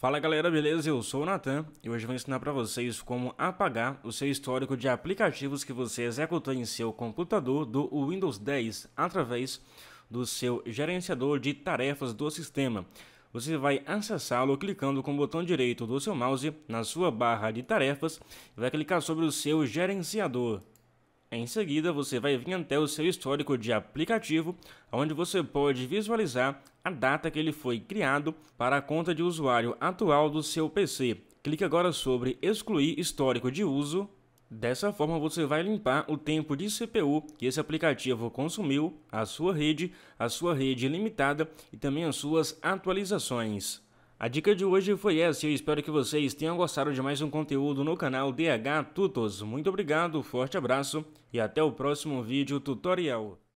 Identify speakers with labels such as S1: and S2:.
S1: Fala galera, beleza? Eu sou o Natan e hoje vou ensinar para vocês como apagar o seu histórico de aplicativos que você executou em seu computador do Windows 10 através do seu gerenciador de tarefas do sistema. Você vai acessá-lo clicando com o botão direito do seu mouse na sua barra de tarefas e vai clicar sobre o seu gerenciador. Em seguida, você vai vir até o seu histórico de aplicativo, onde você pode visualizar a data que ele foi criado para a conta de usuário atual do seu PC. Clique agora sobre Excluir histórico de uso. Dessa forma, você vai limpar o tempo de CPU que esse aplicativo consumiu, a sua rede, a sua rede limitada e também as suas atualizações. A dica de hoje foi essa e eu espero que vocês tenham gostado de mais um conteúdo no canal DH Tutos. Muito obrigado, forte abraço e até o próximo vídeo tutorial.